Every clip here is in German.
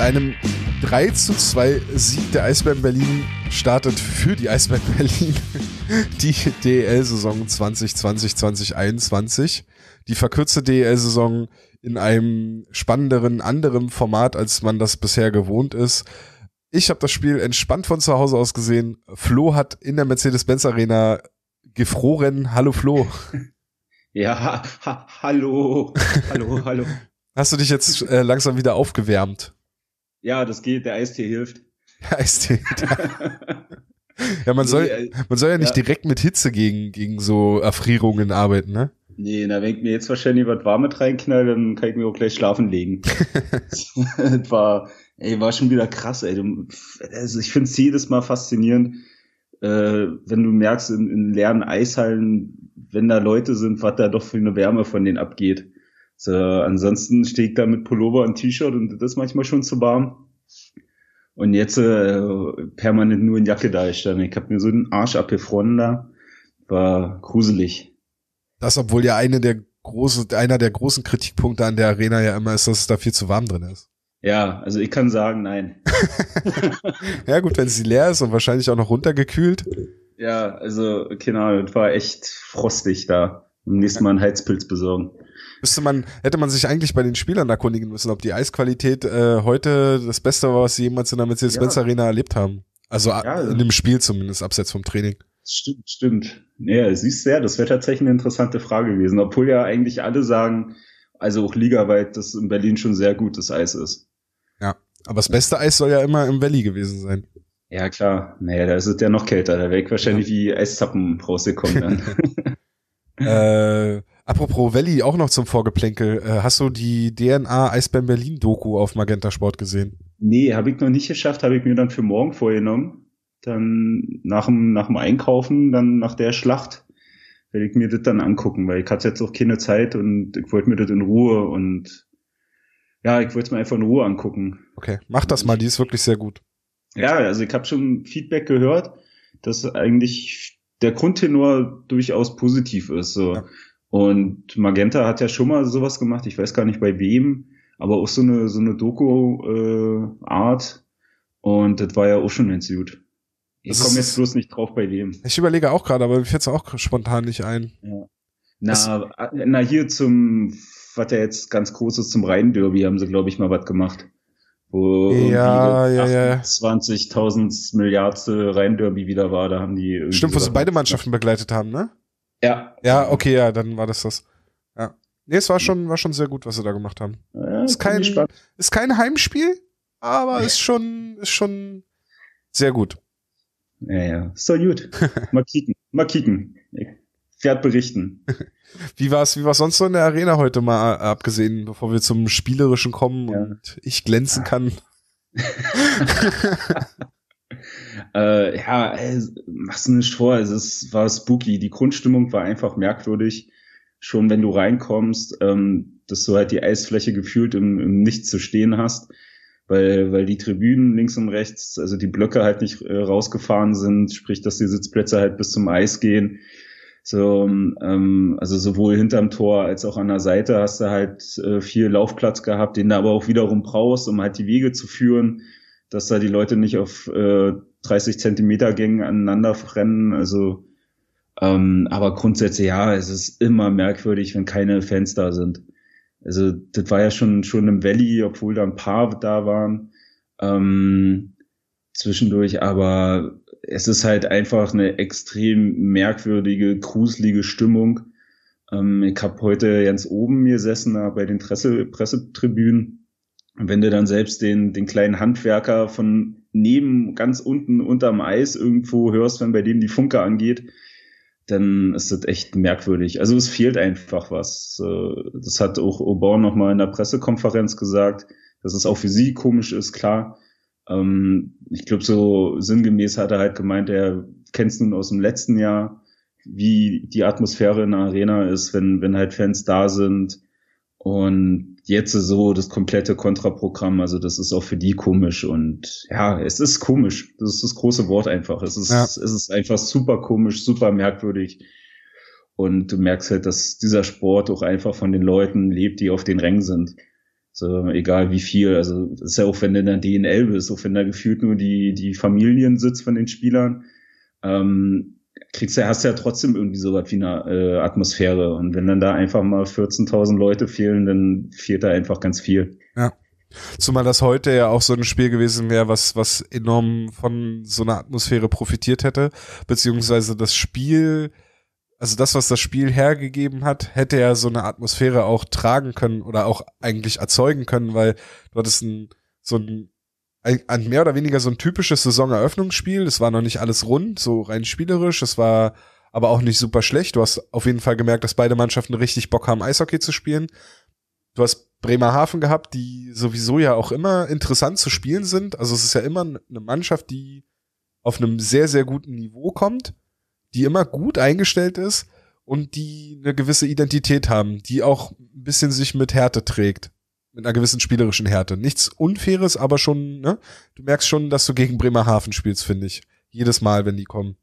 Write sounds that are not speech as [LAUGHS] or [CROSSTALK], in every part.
einem 3 zu 2 Sieg der Eisbären Berlin startet für die Eisbären Berlin [LAUGHS] die DEL-Saison 2020-2021. Die verkürzte DEL-Saison in einem spannenderen, anderem Format, als man das bisher gewohnt ist. Ich habe das Spiel entspannt von zu Hause aus gesehen. Flo hat in der Mercedes-Benz Arena gefroren. Hallo Flo. [LAUGHS] Ja, ha, hallo, hallo, hallo. Hast du dich jetzt äh, langsam wieder aufgewärmt? Ja, das geht, der Eistee hilft. [LAUGHS] Der Eistee. Der [LAUGHS] ja, man soll, äh, man soll ja nicht ja. direkt mit Hitze gegen, gegen so Erfrierungen arbeiten, ne? Nee, na, wenn ich mir jetzt wahrscheinlich was Warmes reinknall, dann kann ich mir auch gleich schlafen legen. das [LAUGHS] war, ey, war schon wieder krass, ey. Also ich finde es jedes Mal faszinierend, äh, wenn du merkst, in, in leeren Eishallen, wenn da Leute sind, was da doch für eine Wärme von denen abgeht. So, äh, ansonsten stehe ich da mit Pullover und T-Shirt und das ist manchmal schon zu warm. Und jetzt äh, permanent nur in Jacke da dann. Ich habe mir so einen Arsch abgefroren da. War gruselig. Das, obwohl ja eine der große, einer der großen Kritikpunkte an der Arena ja immer ist, dass es da viel zu warm drin ist. Ja, also ich kann sagen, nein. [LAUGHS] ja, gut, wenn sie leer ist und wahrscheinlich auch noch runtergekühlt. Ja, also, genau, Ahnung, das war echt frostig da. Am nächsten Mal einen Heizpilz besorgen müsste man, hätte man sich eigentlich bei den Spielern erkundigen müssen, ob die Eisqualität äh, heute das Beste war, was sie jemals in der Mercedes-Benz ja. Arena erlebt haben. Also ja, in dem Spiel zumindest, abseits vom Training. Stimmt, stimmt. Naja, siehst du ja, das wäre tatsächlich eine interessante Frage gewesen, obwohl ja eigentlich alle sagen, also auch ligaweit, dass in Berlin schon sehr gutes Eis ist. Ja, aber das beste Eis soll ja immer im Valley gewesen sein. Ja, klar. Naja, da ist es ja noch kälter. Da wäre ich wahrscheinlich ja. wie Eiszappen rausgekommen dann. [LAUGHS] [LAUGHS] äh, Apropos Valley, auch noch zum Vorgeplänkel. Äh, hast du die DNA Eisbären Berlin Doku auf Magenta Sport gesehen? Nee, habe ich noch nicht geschafft, habe ich mir dann für morgen vorgenommen. Dann nach dem, nach dem Einkaufen, dann nach der Schlacht, werde ich mir das dann angucken, weil ich hatte jetzt auch keine Zeit und ich wollte mir das in Ruhe und ja, ich wollte es mir einfach in Ruhe angucken. Okay, mach das mal, die ist wirklich sehr gut. Ja, also ich habe schon Feedback gehört, dass eigentlich der Grundtenor durchaus positiv ist. So. Ja. Und Magenta hat ja schon mal sowas gemacht, ich weiß gar nicht bei wem, aber auch so eine, so eine Doku-Art. Äh, und das war ja auch schon ganz gut. Ich komme jetzt bloß nicht drauf bei wem. Ich überlege auch gerade, aber mir fällt es auch spontan nicht ein. Ja. Na, das na, hier zum, was ja jetzt ganz groß ist, zum Rhein-Derby haben sie, glaube ich, mal was gemacht. Wo ja, ja, ja. 20.000 Milliardste Rhein-Derby wieder war, da haben die. Stimmt, wo sie beide Mannschaften begleitet haben, ne? Ja. Ja, okay, ja, dann war das das. Ja. Nee, es war schon, war schon sehr gut, was sie da gemacht haben. Ja, ist, kein, ist kein Heimspiel, aber ja. ist schon, ist schon sehr gut. Ja, ja. So gut. [LAUGHS] mal kicken. Mal kicken. Ich berichten. [LAUGHS] wie war es wie war's sonst so in der Arena heute mal, äh, abgesehen, bevor wir zum Spielerischen kommen ja. und ich glänzen kann? [LAUGHS] Äh, ja, ey, mach's nicht vor, es ist, war spooky. Die Grundstimmung war einfach merkwürdig. Schon wenn du reinkommst, ähm, dass du halt die Eisfläche gefühlt im, im Nichts zu stehen hast, weil, weil die Tribünen links und rechts, also die Blöcke halt nicht äh, rausgefahren sind, sprich, dass die Sitzplätze halt bis zum Eis gehen. So, ähm, also sowohl hinterm Tor als auch an der Seite hast du halt äh, viel Laufplatz gehabt, den du aber auch wiederum brauchst, um halt die Wege zu führen, dass da die Leute nicht auf äh, 30 Zentimeter Gängen aneinander rennen. Also, ähm, aber grundsätzlich, ja, es ist immer merkwürdig, wenn keine Fans da sind. Also, das war ja schon, schon im Valley, obwohl da ein paar da waren, ähm, zwischendurch, aber es ist halt einfach eine extrem merkwürdige, gruselige Stimmung. Ähm, ich habe heute ganz oben gesessen da äh, bei den Presse, Pressetribünen. Und wenn du dann selbst den, den kleinen Handwerker von neben, ganz unten unterm Eis irgendwo hörst, wenn bei dem die Funke angeht, dann ist das echt merkwürdig. Also es fehlt einfach was. Äh, das hat auch Obon nochmal in der Pressekonferenz gesagt, dass es auch für sie komisch ist, klar. Ähm, ich glaube, so sinngemäß hat er halt gemeint, er kennt es nun aus dem letzten Jahr, wie die Atmosphäre in der Arena ist, wenn, wenn halt Fans da sind, und jetzt so das komplette Kontraprogramm, also das ist auch für die komisch und ja, es ist komisch. Das ist das große Wort einfach. Es ist, ja. es ist einfach super komisch, super merkwürdig. Und du merkst halt, dass dieser Sport auch einfach von den Leuten lebt, die auf den Rängen sind. So, egal wie viel. Also, ist ja auch wenn du in der DNL bist, auch wenn da gefühlt nur die, die Familien sitzt von den Spielern. Ähm, kriegst du, hast ja trotzdem irgendwie so was wie eine äh, Atmosphäre. Und wenn dann da einfach mal 14.000 Leute fehlen, dann fehlt da einfach ganz viel. Ja. Zumal das heute ja auch so ein Spiel gewesen wäre, was, was enorm von so einer Atmosphäre profitiert hätte, beziehungsweise das Spiel, also das, was das Spiel hergegeben hat, hätte ja so eine Atmosphäre auch tragen können oder auch eigentlich erzeugen können, weil du hattest ein, so ein ein, mehr oder weniger so ein typisches Saisoneröffnungsspiel. Es war noch nicht alles rund, so rein spielerisch. Es war aber auch nicht super schlecht. Du hast auf jeden Fall gemerkt, dass beide Mannschaften richtig Bock haben, Eishockey zu spielen. Du hast Bremerhaven gehabt, die sowieso ja auch immer interessant zu spielen sind. Also es ist ja immer eine Mannschaft, die auf einem sehr, sehr guten Niveau kommt, die immer gut eingestellt ist und die eine gewisse Identität haben, die auch ein bisschen sich mit Härte trägt mit einer gewissen spielerischen Härte. Nichts Unfaires, aber schon, ne? Du merkst schon, dass du gegen Bremerhaven spielst, finde ich. Jedes Mal, wenn die kommen.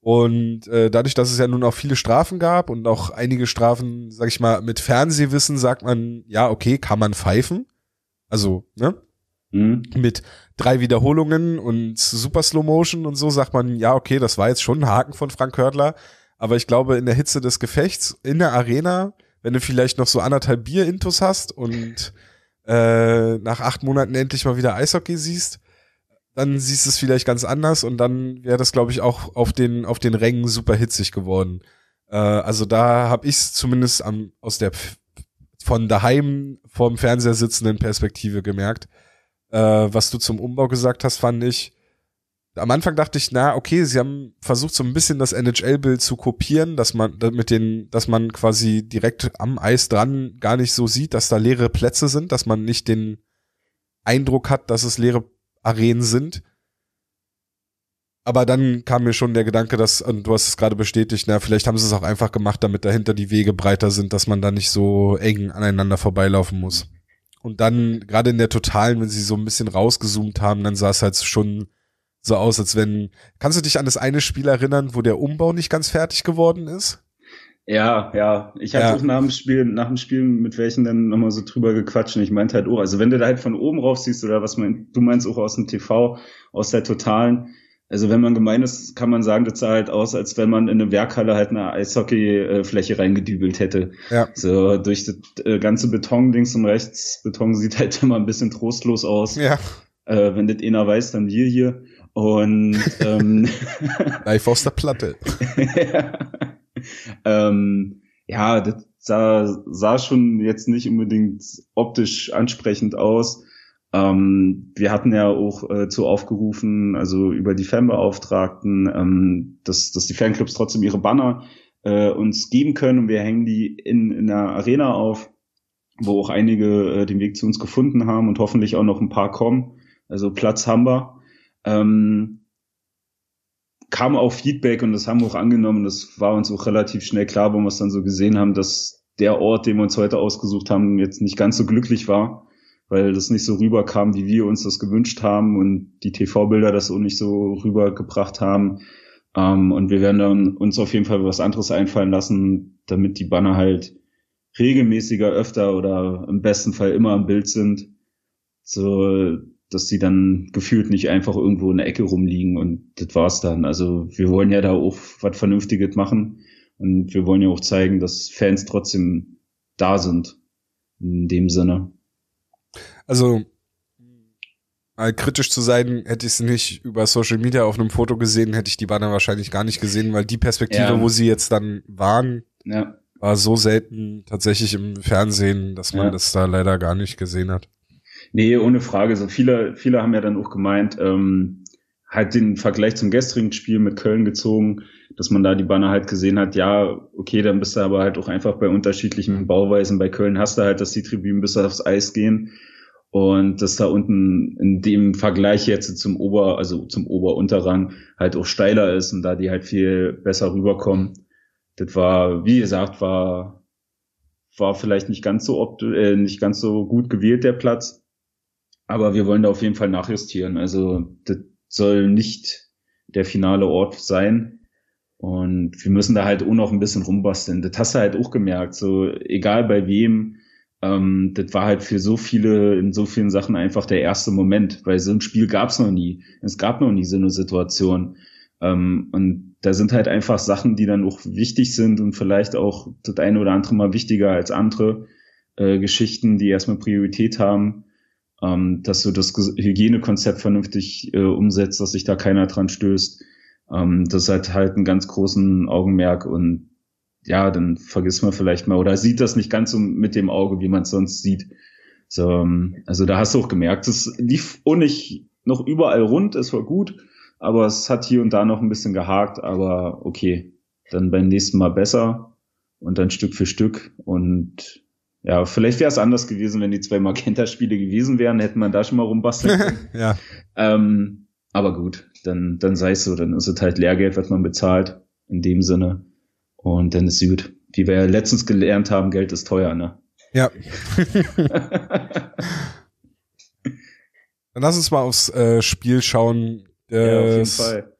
Und äh, dadurch, dass es ja nun auch viele Strafen gab und auch einige Strafen, sag ich mal, mit Fernsehwissen sagt man, ja, okay, kann man pfeifen. Also, ne? Mhm. Mit drei Wiederholungen und Super Slow Motion und so sagt man, ja, okay, das war jetzt schon ein Haken von Frank Hördler. Aber ich glaube, in der Hitze des Gefechts, in der Arena, wenn du vielleicht noch so anderthalb bier intos hast und äh, nach acht Monaten endlich mal wieder Eishockey siehst, dann siehst du es vielleicht ganz anders und dann wäre das, glaube ich, auch auf den, auf den Rängen super hitzig geworden. Äh, also da habe ich es zumindest am, aus der von daheim vorm Fernseher sitzenden Perspektive gemerkt. Äh, was du zum Umbau gesagt hast, fand ich, am Anfang dachte ich, na, okay, sie haben versucht, so ein bisschen das NHL-Bild zu kopieren, dass man mit den, dass man quasi direkt am Eis dran gar nicht so sieht, dass da leere Plätze sind, dass man nicht den Eindruck hat, dass es leere Arenen sind. Aber dann kam mir schon der Gedanke, dass, und du hast es gerade bestätigt, na, vielleicht haben sie es auch einfach gemacht, damit dahinter die Wege breiter sind, dass man da nicht so eng aneinander vorbeilaufen muss. Und dann, gerade in der Totalen, wenn sie so ein bisschen rausgezoomt haben, dann sah es halt schon so aus, als wenn. Kannst du dich an das eine Spiel erinnern, wo der Umbau nicht ganz fertig geworden ist? Ja, ja. Ich habe ja. auch nach dem Spiel, nach dem Spiel mit welchen dann nochmal so drüber gequatscht und ich meinte halt, oh, also wenn du da halt von oben rauf siehst oder was mein, du meinst auch aus dem TV, aus der totalen, also wenn man gemein ist, kann man sagen, das sah halt aus, als wenn man in eine Werkhalle halt eine Eishockeyfläche reingedübelt hätte. Ja. So durch das äh, ganze Beton links und rechts, Beton sieht halt [LAUGHS] immer ein bisschen trostlos aus. Ja. Äh, wenn das einer weiß, dann wir hier. Und [LAUGHS] ähm, Live aus der Platte. [LAUGHS] ja, ähm, ja, das sah, sah schon jetzt nicht unbedingt optisch ansprechend aus. Ähm, wir hatten ja auch äh, zu aufgerufen, also über die Fanbeauftragten, ähm, dass, dass die Fanclubs trotzdem ihre Banner äh, uns geben können und wir hängen die in, in der Arena auf, wo auch einige äh, den Weg zu uns gefunden haben und hoffentlich auch noch ein paar kommen. Also Platz haben wir. Ähm, kam auch Feedback und das haben wir auch angenommen. Das war uns auch relativ schnell klar, wo wir es dann so gesehen haben, dass der Ort, den wir uns heute ausgesucht haben, jetzt nicht ganz so glücklich war, weil das nicht so rüberkam, wie wir uns das gewünscht haben und die TV-Bilder das auch nicht so rübergebracht haben. Ähm, und wir werden dann uns auf jeden Fall was anderes einfallen lassen, damit die Banner halt regelmäßiger, öfter oder im besten Fall immer im Bild sind. So, dass die dann gefühlt nicht einfach irgendwo in der Ecke rumliegen und das war's dann. Also wir wollen ja da auch was Vernünftiges machen und wir wollen ja auch zeigen, dass Fans trotzdem da sind. In dem Sinne. Also mal kritisch zu sein, hätte ich es nicht über Social Media auf einem Foto gesehen, hätte ich die Banner wahrscheinlich gar nicht gesehen, weil die Perspektive, ja. wo sie jetzt dann waren, ja. war so selten tatsächlich im Fernsehen, dass man ja. das da leider gar nicht gesehen hat. Nee, ohne Frage. So viele, viele haben ja dann auch gemeint, ähm, halt den Vergleich zum gestrigen Spiel mit Köln gezogen, dass man da die Banner halt gesehen hat, ja, okay, dann bist du aber halt auch einfach bei unterschiedlichen mhm. Bauweisen. Bei Köln hast du halt, dass die Tribünen bis aufs Eis gehen. Und dass da unten in dem Vergleich jetzt zum Ober, also zum Oberunterrang halt auch steiler ist und da die halt viel besser rüberkommen. Das war, wie gesagt, war, war vielleicht nicht ganz so optisch, äh, nicht ganz so gut gewählt, der Platz. Aber wir wollen da auf jeden Fall nachjustieren. Also das soll nicht der finale Ort sein. Und wir müssen da halt auch noch ein bisschen rumbasteln. Das hast du halt auch gemerkt. So, egal bei wem, ähm, das war halt für so viele, in so vielen Sachen einfach der erste Moment, weil so ein Spiel gab's noch nie. Es gab noch nie so eine Situation. Ähm, und da sind halt einfach Sachen, die dann auch wichtig sind und vielleicht auch das eine oder andere mal wichtiger als andere äh, Geschichten, die erstmal Priorität haben ähm, dass du das Hygienekonzept vernünftig äh, umsetzt, dass sich da keiner dran stößt. Ähm, das hat halt einen ganz großen Augenmerk und ja, dann vergisst man vielleicht mal oder sieht das nicht ganz so mit dem Auge, wie man es sonst sieht. So, ähm, also da hast du auch gemerkt, es lief unig noch überall rund, es war gut, aber es hat hier und da noch ein bisschen gehakt, aber okay, dann beim nächsten Mal besser und dann Stück für Stück und ja, vielleicht wäre es anders gewesen, wenn die zwei Magenta-Spiele gewesen wären, hätte man da schon mal rumbasteln [LAUGHS] können. ja. Ähm, aber gut, dann, dann sei es so, dann ist es halt Lehrgeld, was man bezahlt, in dem Sinne. Und dann ist gut. Wie wir ja letztens gelernt haben, Geld ist teuer, ne? Ja. [LAUGHS] dann lass uns mal aufs äh, Spiel schauen. Äh, ja, auf jeden Fall.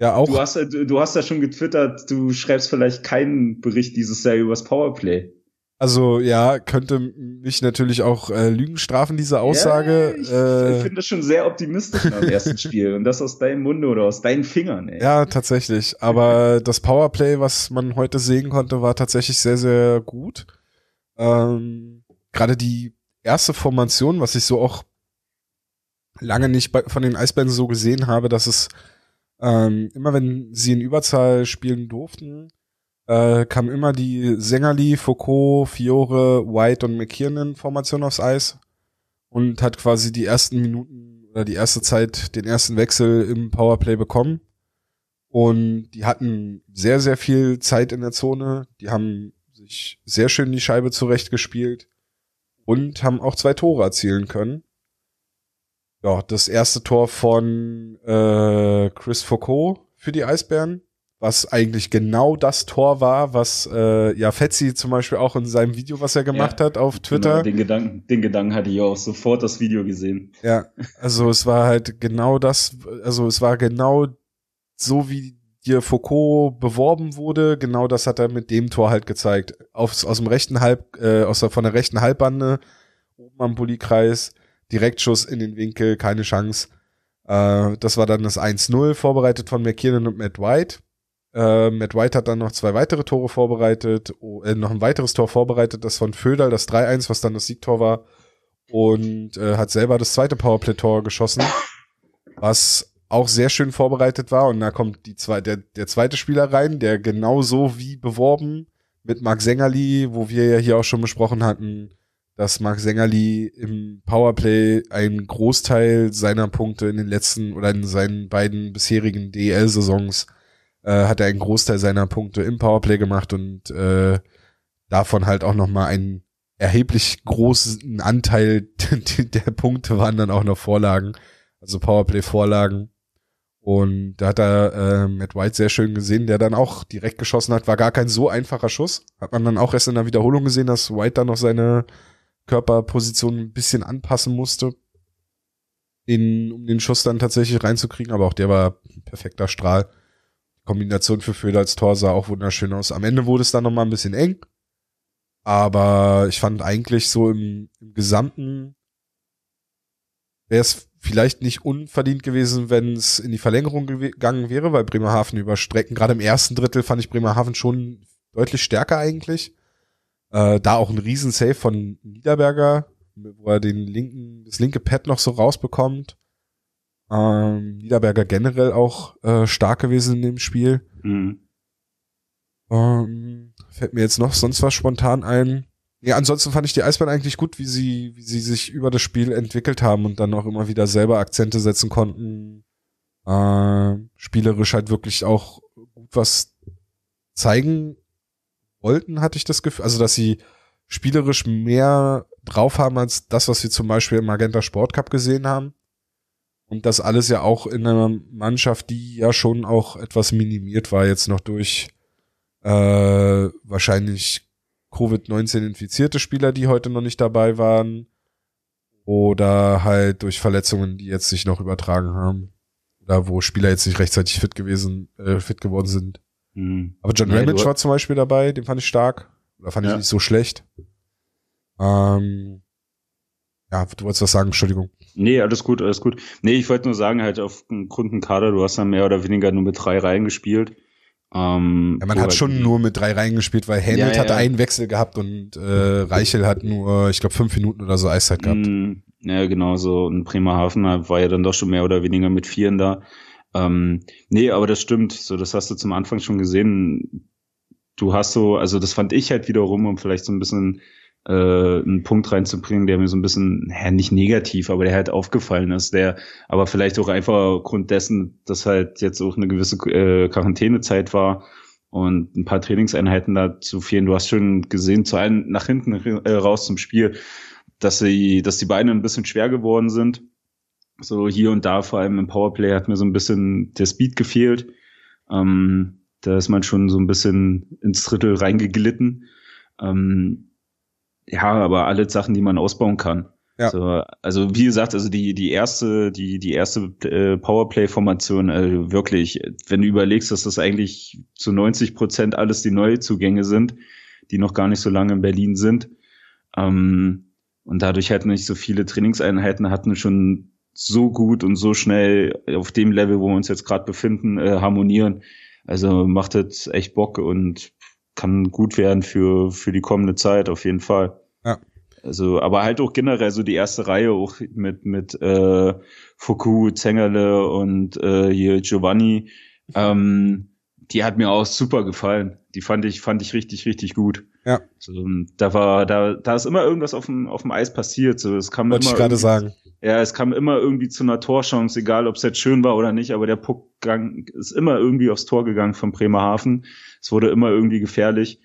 Ja, auch. Du hast, du, du hast ja schon getwittert, du schreibst vielleicht keinen Bericht dieses Jahr übers Powerplay. Also ja, könnte mich natürlich auch äh, Lügen strafen, diese Aussage. Ja, ich, äh, finde das schon sehr optimistisch am ersten Spiel. Und das aus deinem Munde oder aus deinen Fingern. Ey. Ja, tatsächlich. Aber das Powerplay, was man heute sehen konnte, war tatsächlich sehr, sehr gut. Ähm, Gerade die erste Formation, was ich so auch lange nicht bei, von den Eisbären so gesehen habe, dass es ähm, immer, wenn sie in Überzahl spielen durften, äh, kam immer die Sängerli, Foucault, Fiore, White und McKiernan-Formation aufs Eis und hat quasi die ersten Minuten oder die erste Zeit den ersten Wechsel im Powerplay bekommen. Und die hatten sehr, sehr viel Zeit in der Zone. Die haben sich sehr schön die Scheibe zurechtgespielt und haben auch zwei Tore erzielen können. Ja, das erste Tor von äh, Chris Foucault für die Eisbären was eigentlich genau das Tor war, was äh, ja Fetzi zum Beispiel auch in seinem Video, was er gemacht ja, hat auf genau, Twitter. Genau, den, Gedanken, den Gedanken hatte ich auch sofort das Video gesehen. Ja, also es war halt genau das, also es war genau so, wie dir Foucault beworben wurde, genau das hat er mit dem Tor halt gezeigt. Aufs, aus dem rechten Halb, äh, aus der, von der rechten Halbbande, oben am Bullykreis, Direktschuss in den Winkel, keine Chance. Äh, das war dann das 1-0, vorbereitet von McKinnon und Matt White äh, Matt White hat dann noch zwei weitere Tore vorbereitet, oh, äh, noch ein weiteres Tor vorbereitet, das von Föderl, das 3-1, was dann das Siegtor war. Und äh, hat selber das zweite Powerplay-Tor geschossen, was auch sehr schön vorbereitet war. Und da kommt die zwei, der, der zweite Spieler rein, der genauso wie beworben mit Marc Sängerli, wo wir ja hier auch schon besprochen hatten, dass Marc Sängerli im Powerplay einen Großteil seiner Punkte in den letzten oder in seinen beiden bisherigen DL-Saisons äh, hat er einen Großteil seiner Punkte im Powerplay gemacht und äh, davon halt auch nochmal einen erheblich großen Anteil [LAUGHS] der Punkte waren dann auch noch Vorlagen, also Powerplay-Vorlagen. Und da hat er äh, Matt White sehr schön gesehen, der dann auch direkt geschossen hat. War gar kein so einfacher Schuss. Hat man dann auch erst in der Wiederholung gesehen, dass White dann noch seine Körperposition ein bisschen anpassen musste, in, um den Schuss dann tatsächlich reinzukriegen. Aber auch der war perfekter Strahl. Kombination für Föder als Tor sah auch wunderschön aus. Am Ende wurde es dann nochmal ein bisschen eng. Aber ich fand eigentlich so im, im Gesamten wäre es vielleicht nicht unverdient gewesen, wenn es in die Verlängerung gegangen wäre, weil Bremerhaven über Strecken, gerade im ersten Drittel fand ich Bremerhaven schon deutlich stärker eigentlich. Äh, da auch ein Riesensave von Niederberger, wo er den linken, das linke Pad noch so rausbekommt. Ähm, Niederberger generell auch äh, stark gewesen in dem Spiel. Mhm. Ähm, fällt mir jetzt noch sonst was spontan ein. Ja, ansonsten fand ich die Eisbären eigentlich gut, wie sie, wie sie sich über das Spiel entwickelt haben und dann auch immer wieder selber Akzente setzen konnten. Äh, spielerisch halt wirklich auch gut was zeigen wollten, hatte ich das Gefühl. Also, dass sie spielerisch mehr drauf haben als das, was wir zum Beispiel im Magenta Sport Cup gesehen haben. Und das alles ja auch in einer Mannschaft, die ja schon auch etwas minimiert war, jetzt noch durch äh, wahrscheinlich Covid-19 infizierte Spieler, die heute noch nicht dabei waren. Oder halt durch Verletzungen, die jetzt sich noch übertragen haben. Oder wo Spieler jetzt nicht rechtzeitig fit gewesen, äh, fit geworden sind. Mhm. Aber John nee, Ramage war zum Beispiel dabei, den fand ich stark. Oder fand ja. ich nicht so schlecht. Ähm, ja, du wolltest was sagen, Entschuldigung. Nee, alles gut, alles gut. Nee, ich wollte nur sagen, halt auf Grunden Kader, du hast dann mehr oder weniger nur mit drei Reihen gespielt. Ähm, ja, man hat halt schon nur mit drei Reihen gespielt, weil Händel ja, ja, hatte einen Wechsel gehabt und äh, Reichel hat nur, ich glaube, fünf Minuten oder so Eiszeit gehabt. Mm, ja, genau so. Und Bremerhaven war ja dann doch schon mehr oder weniger mit Vieren da. Ähm, nee, aber das stimmt. So, das hast du zum Anfang schon gesehen. Du hast so, also das fand ich halt wiederum, um vielleicht so ein bisschen äh, einen Punkt reinzubringen, der mir so ein bisschen, ja, nicht negativ, aber der halt aufgefallen ist, der aber vielleicht auch einfach aufgrund dessen, dass halt jetzt auch eine gewisse äh, Quarantänezeit war und ein paar Trainingseinheiten dazu fehlen. Du hast schon gesehen, zu allen nach hinten äh, raus zum Spiel, dass sie, dass die Beine ein bisschen schwer geworden sind. So hier und da, vor allem im Powerplay, hat mir so ein bisschen der Speed gefehlt. Ähm, da ist man schon so ein bisschen ins Drittel reingeglitten. Ähm, ja, aber alle Sachen, die man ausbauen kann. Ja. So, also wie gesagt, also die die erste die die erste äh, Powerplay-Formation also wirklich, wenn du überlegst, dass das eigentlich zu 90 Prozent alles die Neuzugänge sind, die noch gar nicht so lange in Berlin sind ähm, und dadurch halt nicht so viele Trainingseinheiten hatten, schon so gut und so schnell auf dem Level, wo wir uns jetzt gerade befinden, äh, harmonieren. Also macht das echt Bock und kann gut werden für für die kommende Zeit auf jeden Fall. Ja. Also, aber halt auch generell so die erste Reihe auch mit mit äh, Foucault, Zengerle und äh, hier Giovanni. Ähm, die hat mir auch super gefallen. Die fand ich fand ich richtig richtig gut. Ja. So, da war da da ist immer irgendwas auf dem auf dem Eis passiert. So, es kam Wollte immer ich gerade sagen. Ja, es kam immer irgendwie zu einer Torchance, egal ob es jetzt schön war oder nicht. Aber der Puckgang ist immer irgendwie aufs Tor gegangen von Bremerhaven. Es wurde immer irgendwie gefährlich.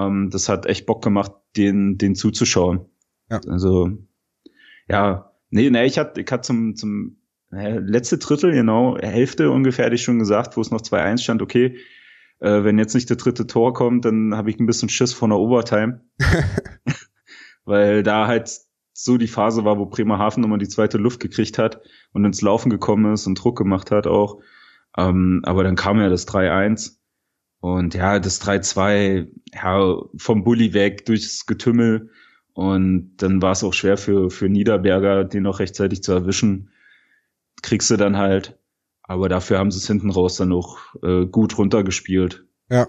Ähm, das hat echt Bock gemacht, den, den zuzuschauen. Ja. Also, ja, nee, nee, ich hatte, ich hatte zum, zum äh, letzte Drittel, genau, Hälfte ungefähr, hatte ich schon gesagt, wo es noch 2-1 stand, okay, äh, wenn jetzt nicht der dritte Tor kommt, dann habe ich ein bisschen Schiss von der Overtime. [LAUGHS] Weil da halt so die Phase war, wo Bremerhaven nochmal die zweite Luft gekriegt hat und ins Laufen gekommen ist und Druck gemacht hat auch. Ähm, aber dann kam ja das 3-1 und ja, das 3-2, ja, vom Bulli weg, durchs Getümmel. Und dann war es auch schwer für, für Niederberger, den noch rechtzeitig zu erwischen. Kriegst du dann halt. Aber dafür haben sie es hinten raus dann noch äh, gut runtergespielt. Ja.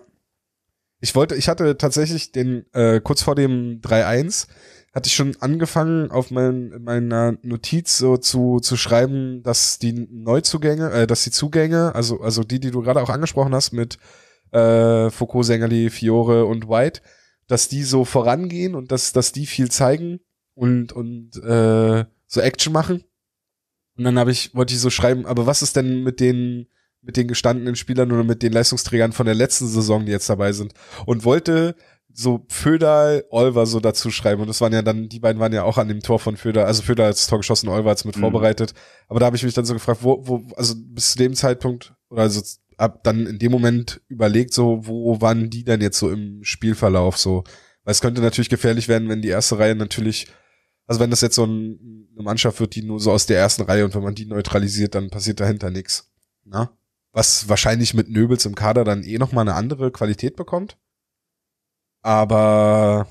Ich wollte, ich hatte tatsächlich den, äh, kurz vor dem 3-1, hatte ich schon angefangen, auf mein, meiner Notiz so zu, zu schreiben, dass die Neuzugänge, äh, dass die Zugänge, also, also die, die du gerade auch angesprochen hast, mit äh, Foucault, Sängerli, Fiore und White, dass die so vorangehen und dass, dass die viel zeigen und, und äh, so Action machen. Und dann habe ich, wollte ich so schreiben, aber was ist denn mit den, mit den gestandenen Spielern oder mit den Leistungsträgern von der letzten Saison, die jetzt dabei sind? Und wollte so Föder, Olver so dazu schreiben. Und das waren ja dann, die beiden waren ja auch an dem Tor von Föder, also Föder hat das Tor geschossen, Olver hat es mit mhm. vorbereitet. Aber da habe ich mich dann so gefragt, wo, wo, also bis zu dem Zeitpunkt, oder also hab dann in dem Moment überlegt, so, wo waren die denn jetzt so im Spielverlauf so. Weil es könnte natürlich gefährlich werden, wenn die erste Reihe natürlich, also wenn das jetzt so ein, eine Mannschaft wird, die nur so aus der ersten Reihe und wenn man die neutralisiert, dann passiert dahinter nichts. Na? Ne? Was wahrscheinlich mit Nöbels im Kader dann eh nochmal eine andere Qualität bekommt. Aber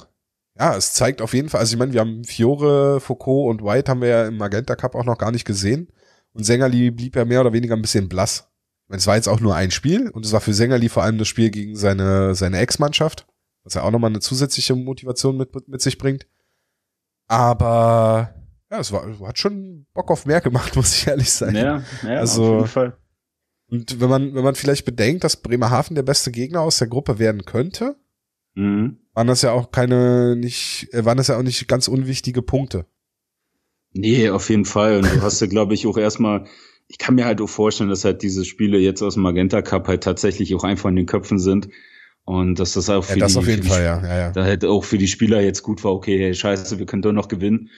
ja, es zeigt auf jeden Fall, also ich meine, wir haben Fiore, Foucault und White haben wir ja im Magenta Cup auch noch gar nicht gesehen. Und Sängerli blieb ja mehr oder weniger ein bisschen blass es war jetzt auch nur ein Spiel und es war für Sängerli vor allem das Spiel gegen seine, seine Ex-Mannschaft, was ja auch nochmal eine zusätzliche Motivation mit, mit sich bringt. Aber ja, es war, hat schon Bock auf mehr gemacht, [LAUGHS] muss ich ehrlich sein. Ja, ja also, auf jeden Fall. Und wenn man, wenn man vielleicht bedenkt, dass Bremerhaven der beste Gegner aus der Gruppe werden könnte, mhm. waren das ja auch keine, nicht, äh, waren das ja auch nicht ganz unwichtige Punkte. Nee, auf jeden Fall. Und du hast ja, glaube ich, auch erstmal ich kann mir halt auch vorstellen, dass halt diese Spiele jetzt aus dem Magenta Cup halt tatsächlich auch einfach in den Köpfen sind. Und dass das auch für ja, das die, auf jeden die, Fall, ja. Ja, ja. Da halt auch für die Spieler jetzt gut war, okay, hey, scheiße, wir können doch noch gewinnen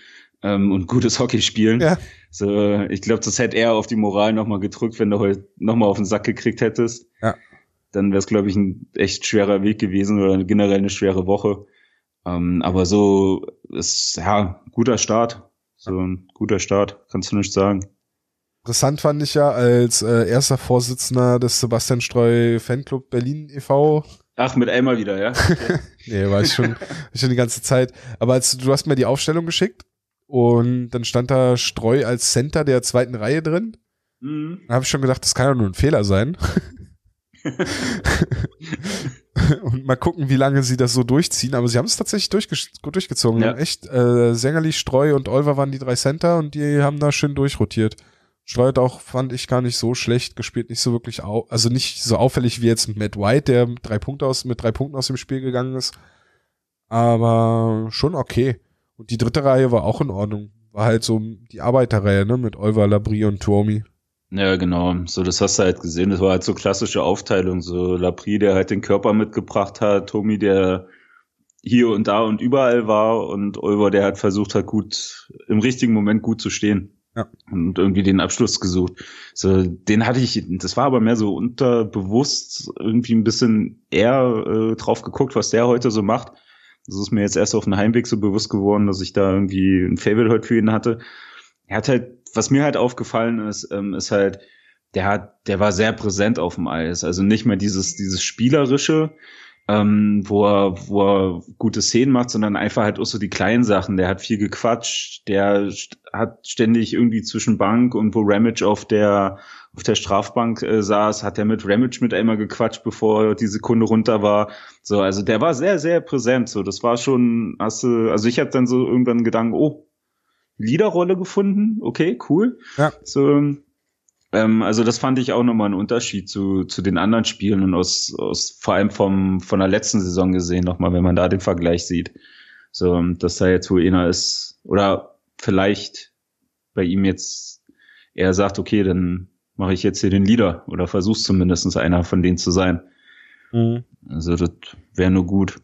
ähm, und gutes Hockey spielen. Ja. So, ich glaube, das hätte eher auf die Moral nochmal gedrückt, wenn du heute nochmal auf den Sack gekriegt hättest. Ja. Dann wäre es, glaube ich, ein echt schwerer Weg gewesen oder generell eine schwere Woche. Ähm, aber so ist ja guter Start. So ein guter Start, kannst du nicht sagen. Interessant fand ich ja als äh, erster Vorsitzender des Sebastian Streu Fanclub Berlin e.V. Ach, mit einmal wieder, ja? [LAUGHS] Okay. nee, war ich schon, schon die ganze Zeit. Aber als, du hast mir die Aufstellung geschickt und dann stand da Streu als Center der zweiten Reihe drin. Mhm. Da habe ich schon gedacht, das kann ja nur ein Fehler sein. [LAUGHS] und mal gucken, wie lange sie das so durchziehen. Aber sie haben es tatsächlich durchge durchgezogen. Ja. Echt, äh, Sängerlich, Streu und Olver waren die drei Center und die haben da schön durchrotiert. Streit halt auch fand ich gar nicht so schlecht gespielt, nicht so wirklich, au also nicht so auffällig wie jetzt Matt White, der drei Punkte aus, mit drei Punkten aus dem Spiel gegangen ist. Aber schon okay. Und die dritte Reihe war auch in Ordnung. War halt so die Arbeiterreihe, ne, mit Oliver Labrie und Tuomi. Ja, genau. So, das hast du halt gesehen. Das war halt so klassische Aufteilung. So Labrie, der halt den Körper mitgebracht hat, Tommy, der hier und da und überall war und Oliver, der hat versucht hat, gut, im richtigen Moment gut zu stehen. Ja. Und irgendwie den Abschluss gesucht. So, den hatte ich, das war aber mehr so unterbewusst irgendwie ein bisschen eher äh, drauf geguckt, was der heute so macht. Das ist mir jetzt erst auf dem Heimweg so bewusst geworden, dass ich da irgendwie ein Fable heute für ihn hatte. Er hat halt, was mir halt aufgefallen ist, ähm, ist halt, der hat, der war sehr präsent auf dem Eis. Also nicht mehr dieses, dieses spielerische, ähm, wo, er, wo er gute Szenen macht, sondern einfach halt auch so die kleinen Sachen. Der hat viel gequatscht, der hat ständig irgendwie zwischen Bank und wo Ramage auf der auf der Strafbank äh, saß, hat er mit Ramage mit einmal gequatscht, bevor die Sekunde runter war. So, also der war sehr, sehr präsent. So, das war schon, hast du, also ich hatte dann so irgendwann Gedanken, oh, Liederrolle gefunden, okay, cool. Ja. So, ähm, ähm, also das fand ich auch nochmal einen Unterschied zu, zu den anderen Spielen und aus, aus vor allem vom, von der letzten Saison gesehen nochmal, wenn man da den Vergleich sieht. So, ähm, dass da jetzt wo einer ist oder vielleicht bei ihm jetzt er sagt, okay, dann mache ich jetzt hier den Leader oder versuch's zumindestens einer von denen zu sein. Mhm. Also das wäre nur gut.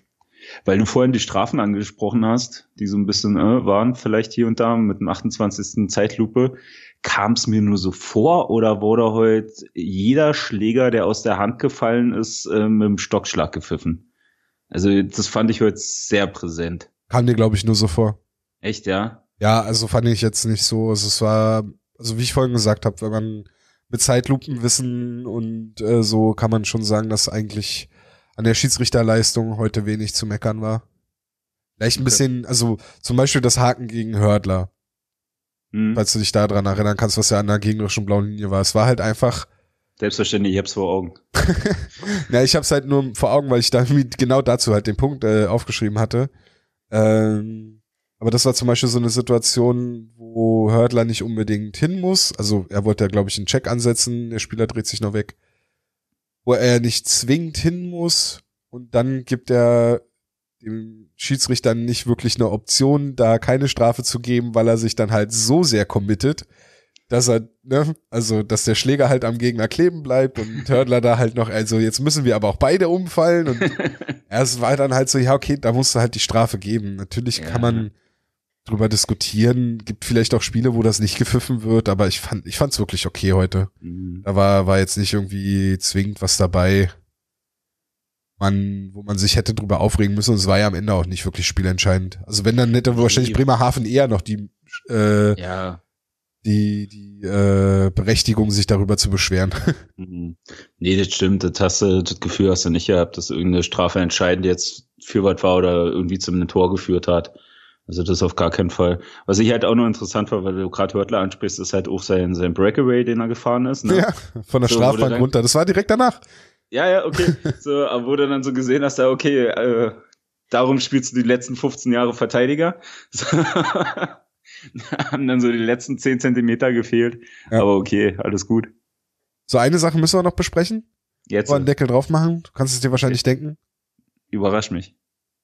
Weil du vorhin die Strafen angesprochen hast, die so ein bisschen äh, waren, vielleicht hier und da mit dem 28. Zeitlupe kam es mir nur so vor oder wurde heute jeder Schläger, der aus der Hand gefallen ist, äh, mit dem Stockschlag gepfiffen? Also das fand ich heute sehr präsent. Kam dir, glaube ich, nur so vor. Echt, ja? Ja, also fand ich jetzt nicht so. Also es war, also wie ich vorhin gesagt habe, wenn man mit Zeitlupenwissen und äh, so kann man schon sagen, dass eigentlich an der Schiedsrichterleistung heute wenig zu meckern war. Vielleicht ein bisschen, also zum Beispiel das Haken gegen Hördler. Mhm. Falls du dich daran erinnern kannst, was ja an der gegnerischen blauen Linie war. Es war halt einfach. Selbstverständlich, ich hab's vor Augen. ja, [LAUGHS] ich hab's halt nur vor Augen, weil ich da genau dazu halt den Punkt äh, aufgeschrieben hatte. Ähm, aber das war zum Beispiel so eine Situation, wo Hörtler nicht unbedingt hin muss. Also er wollte ja, glaube ich, einen Check ansetzen, der Spieler dreht sich noch weg. Wo er nicht zwingend hin muss und dann gibt er dem Schiedsrichter nicht wirklich eine Option, da keine Strafe zu geben, weil er sich dann halt so sehr committet, dass er, ne, also dass der Schläger halt am Gegner kleben bleibt und [LAUGHS] Hördler da halt noch, also jetzt müssen wir aber auch beide umfallen und es [LAUGHS] war dann halt so, ja, okay, da musst du halt die Strafe geben. Natürlich ja. kann man drüber diskutieren, gibt vielleicht auch Spiele, wo das nicht gepfiffen wird, aber ich fand, ich fand's wirklich okay heute. Mhm. Da war, war jetzt nicht irgendwie zwingend was dabei, man, wo man sich hätte drüber aufregen müssen. Und es war ja am Ende auch nicht wirklich spielentscheidend. Also wenn dann hätte wahrscheinlich Bremerhaven eher noch die, äh, ja. die, die äh, Berechtigung, sich darüber zu beschweren. [LAUGHS] Mhm. Nee, das stimmt. Das hast du, das Gefühl hast du nicht gehabt, dass irgendeine Strafe entscheidend jetzt für was war oder irgendwie zu einem Tor geführt hat. Also das auf gar keinen Fall. Was ich halt auch nur interessant war, weil du gerade Hörtler ansprichst, ist halt auch sein, sein Breakaway, den er gefahren ist. Ne? Ja, von der so, Strafbank runter. Das war direkt danach. Ja, ja, okay. [LAUGHS] So, aber wo du dann so gesehen hast, okay, äh, darum spielst du die letzten 15 Jahre Verteidiger. [LAUGHS] So, haben dann so die letzten 10 Zentimeter gefehlt. Ja. Aber okay, alles gut. So, eine Sache müssen wir noch besprechen. Jetzt. Oder einen Deckel drauf machen. Du kannst es dir wahrscheinlich okay. denken. Überrasch mich.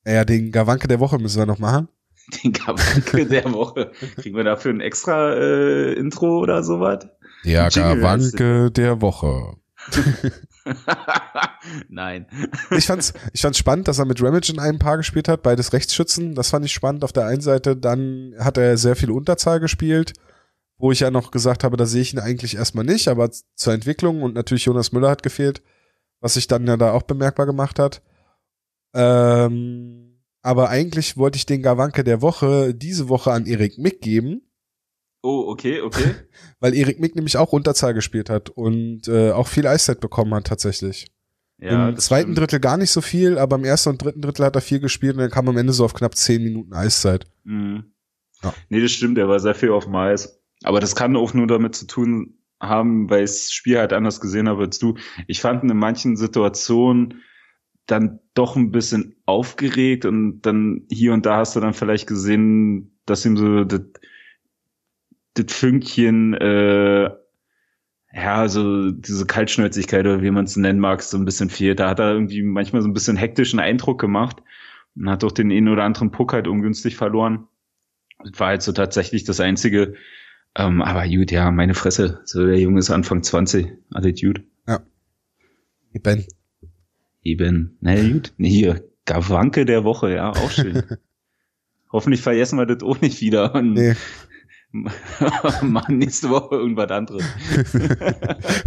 Ja, den Gawanke der Woche müssen wir noch machen. [LAUGHS] Den Gawanke der Woche. Kriegen wir dafür ein extra äh, Intro oder sowas? Ja, Gawanke der Woche. [LAUGHS] Nein. [LAUGHS] ich fand's, ich fand's spannend, dass er mit Ramage in einem Paar gespielt hat, beides Rechtsschützen. Das fand ich spannend. Auf der einen Seite, dann hat er sehr viel Unterzahl gespielt, wo ich ja noch gesagt habe, da sehe ich ihn eigentlich erstmal nicht, aber zur Entwicklung und natürlich Jonas Müller hat gefehlt, was sich dann ja da auch bemerkbar gemacht hat. Ähm, aber eigentlich wollte ich den Gawanke der Woche diese Woche an Erik mitgeben. geben Oh, okay, okay. [LAUGHS] Weil Erik Mick nämlich auch Unterzahl gespielt hat und äh, auch viel Eiszeit bekommen hat tatsächlich. Ja, Im zweiten stimmt. Drittel gar nicht so viel, aber im ersten und dritten Drittel hat er viel gespielt und dann kam am Ende so auf knapp zehn Minuten Eiszeit. Mhm. Ja. Nee, das stimmt, er war sehr viel auf dem Eis. Aber das kann auch nur damit zu tun haben, weil ich das Spiel halt anders gesehen habe als du. Ich fand ihn in manchen Situationen dann doch ein bisschen aufgeregt und dann hier und da hast du dann vielleicht gesehen, dass ihm so das, das Fünkchen, äh, ja, so diese Kaltschnäuzigkeit oder wie man es nennen mag, so ein bisschen fehlt. Da hat er irgendwie manchmal so ein bisschen hektischen Eindruck gemacht und hat doch den einen oder anderen Puck halt ungünstig verloren. Das war halt so tatsächlich das Einzige. Ähm, aber gut, ja, meine Fresse. So der Junge ist Anfang 20. Alle gut. Ja. Eben. Eben. Na naja, gut. Hier, Gawanke der Woche, ja, auch schön. [LAUGHS] Hoffentlich vergessen wir das auch nicht wieder. Und nee. [LAUGHS] machen nächste Woche irgendwas anderes.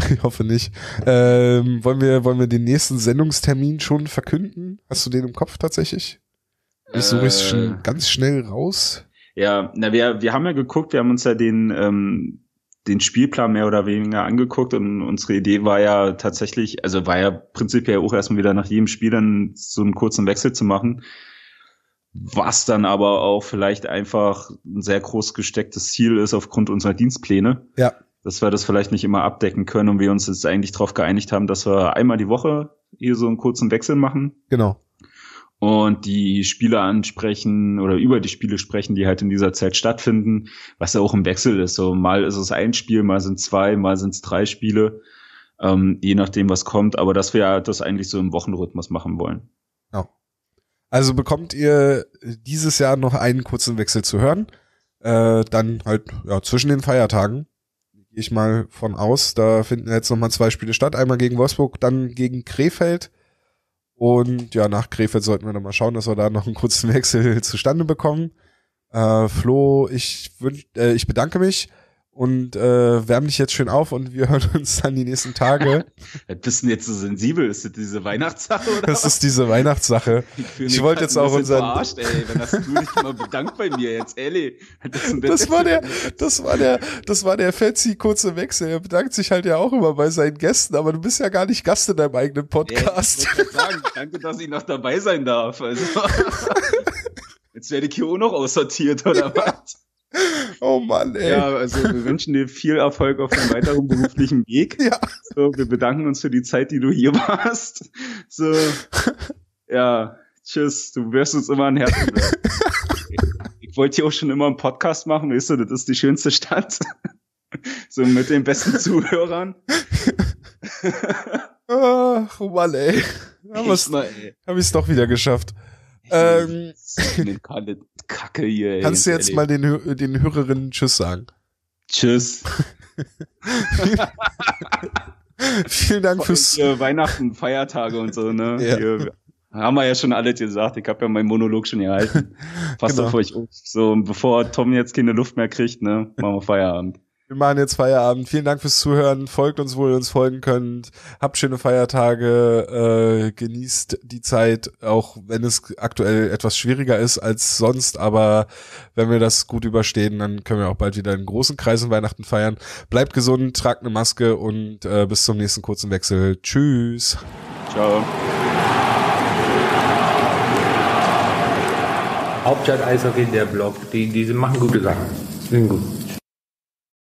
[LAUGHS] ich hoffe nicht. Ähm, wollen, wir, wollen wir den nächsten Sendungstermin schon verkünden? Hast du den im Kopf tatsächlich? Ich suche äh, schon ganz schnell raus. Ja, na, wir, wir haben ja geguckt, wir haben uns ja den, ähm, den Spielplan mehr oder weniger angeguckt und unsere Idee war ja tatsächlich, also war ja prinzipiell auch erstmal wieder nach jedem Spiel dann so einen kurzen Wechsel zu machen was dann aber auch vielleicht einfach ein sehr groß gestecktes Ziel ist aufgrund unserer Dienstpläne. Ja. Dass wir das vielleicht nicht immer abdecken können und wir uns jetzt eigentlich darauf geeinigt haben, dass wir einmal die Woche hier so einen kurzen Wechsel machen. Genau. Und die Spiele ansprechen oder über die Spiele sprechen, die halt in dieser Zeit stattfinden, was ja auch im Wechsel ist. So mal ist es ein Spiel, mal sind zwei, mal sind es drei Spiele, ähm, je nachdem, was kommt. Aber dass wir das eigentlich so im Wochenrhythmus machen wollen. Also bekommt ihr dieses Jahr noch einen kurzen Wechsel zu hören. Äh, dann halt ja, zwischen den Feiertagen. Gehe ich mal von aus. Da finden jetzt nochmal zwei Spiele statt. Einmal gegen Wolfsburg, dann gegen Krefeld. Und ja, nach Krefeld sollten wir dann mal schauen, dass wir da noch einen kurzen [LAUGHS] Wechsel zustande bekommen. Äh, Flo, ich, wünsch, äh, ich bedanke mich und äh, wärm dich jetzt schön auf und wir hören uns dann die nächsten Tage. bist [LAUGHS] du jetzt so sensibel? Ist das diese Weihnachtssache? Oder das ist diese Weihnachtssache. Ich, ich wollte jetzt auch unseren. Verarscht, ey, wenn hast du dich mal bedankt bei mir jetzt, ehrlich. Das, [LAUGHS] das war der, das war der, das war der Fetzi kurze Wechsel. Er bedankt sich halt ja auch immer bei seinen Gästen, aber du bist ja gar nicht Gast in deinem eigenen Podcast. Ja, ich sagen, danke, dass ich noch dabei sein darf. Also. [LAUGHS] jetzt werde ich hier auch noch aussortiert, oder was? [LAUGHS] Oh Mann, ey. Ja, also wir wünschen dir viel Erfolg auf deinem weiteren beruflichen Weg. [LAUGHS] Ja. So, wir bedanken uns für die Zeit, die du hier warst. So, ja, tschüss. Du wirst uns immer ein Herz. Ich, ich wollte hier auch schon immer einen Podcast machen, weißt du, das ist die schönste Stadt. So mit den besten Zuhörern. [LAUGHS] Ach, oh Mann, ey. Hab wir es doch wieder geschafft. Ähm, [LAUGHS] Kacke hier. Ey, kannst du jetzt ehrlich. mal den, den Hörerinnen Tschüss sagen? Tschüss. [LAUGHS] Vielen Dank fürs äh, Weihnachten, Feiertage und so, ne? [LAUGHS] Ja. Hier, haben wir ja schon alles gesagt. Ich habe ja meinen Monolog schon gehalten. Passt genau. auf euch auf. So, und bevor Tom jetzt keine Luft mehr kriegt, ne, machen wir Feierabend. Wir machen jetzt Feierabend. Vielen Dank fürs Zuhören. Folgt uns, wo ihr uns folgen könnt. Habt schöne Feiertage. Äh, genießt die Zeit, auch wenn es aktuell etwas schwieriger ist als sonst. Aber wenn wir das gut überstehen, dann können wir auch bald wieder in großen Kreisen Weihnachten feiern. Bleibt gesund, tragt eine Maske und äh, bis zum nächsten kurzen Wechsel. Tschüss. Ciao. Hauptstadt Eishockey, der Blog. Die, die machen gute Sachen. Sind gut.